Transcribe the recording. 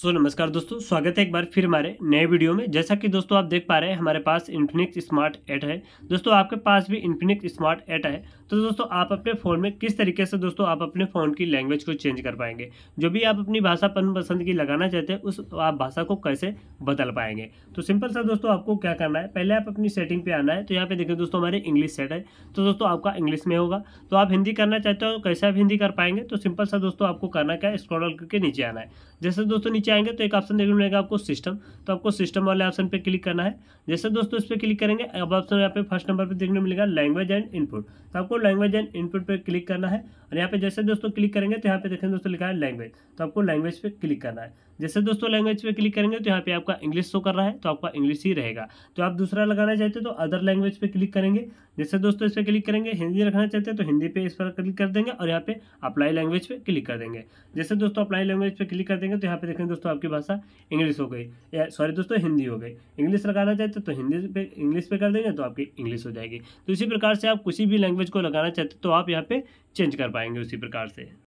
सो नमस्कार दोस्तों स्वागत है एक बार फिर हमारे नए वीडियो में जैसा कि दोस्तों आप देख पा रहे हैं हमारे पास इन्फिनिक्स स्मार्ट एट है दोस्तों आपके पास भी इन्फिनिक्स स्मार्ट एट है तो दोस्तों आप अपने फ़ोन में किस तरीके से दोस्तों आप अपने फ़ोन की लैंग्वेज को चेंज कर पाएंगे जो भी आप अपनी भाषा पसंद की लगाना चाहते हैं उस आप भाषा को कैसे बदल पाएंगे तो सिंपल सा दोस्तों आपको क्या करना है पहले आप अपनी सेटिंग पर आना है तो यहाँ पे देखें दोस्तों हमारे इंग्लिश सेट है तो दोस्तों आपका इंग्लिश में होगा तो आप हिंदी करना चाहते हो कैसे आप हिंदी कर पाएंगे तो सिंपल सा दोस्तों आपको करना क्या है स्क्रॉल करके नीचे आना है जैसे दोस्तों नीचे नीचे आएंगे तो एक ऑप्शन देखने मिलेगा आपको सिस्टम तो आपको सिस्टम वाले ऑप्शन पे क्लिक करना है जैसे दोस्तों इस पर क्लिक करेंगे अब ऑप्शन यहाँ पे फर्स्ट नंबर पे देखने मिलेगा लैंग्वेज एंड इनपुट तो आपको लैंग्वेज एंड इनपुट पर क्लिक करना है और यहाँ पे जैसे दोस्तों क्लिक करेंगे तो यहाँ पे देखें दोस्तों लिखा है लैंग्वेज तो आपको लैंग्वेज पर क्लिक करना है जैसे दोस्तों लैंग्वेज पे क्लिक करेंगे तो यहाँ पे आपका इंग्लिश शो कर रहा है तो आपका इंग्लिश ही रहेगा तो आप दूसरा लगाना चाहते हो तो अदर लैंग्वेज पे क्लिक करेंगे जैसे दोस्तों इस पर क्लिक करेंगे हिंदी रखना चाहते हैं तो हिंदी पे इस पर क्लिक कर देंगे और यहाँ पे अप्लाई लैंग्वेज पे क्लिक कर देंगे जैसे दोस्तों अप्लाई लैंग्वेज पे क्लिक कर देंगे तो यहाँ पे देखेंगे दोस्तों आपकी भाषा इंग्लिश हो गई सॉरी दोस्तों हिंदी हो गई इंग्लिश लगाना चाहते तो हिंदी पे इंग्लिश पे कर देंगे तो आपकी इंग्लिश हो जाएगी तो इसी प्रकार से आप किसी भी लैंग्वेज को लगाना चाहते तो आप यहाँ पे चेंज कर पाएंगे उसी प्रकार से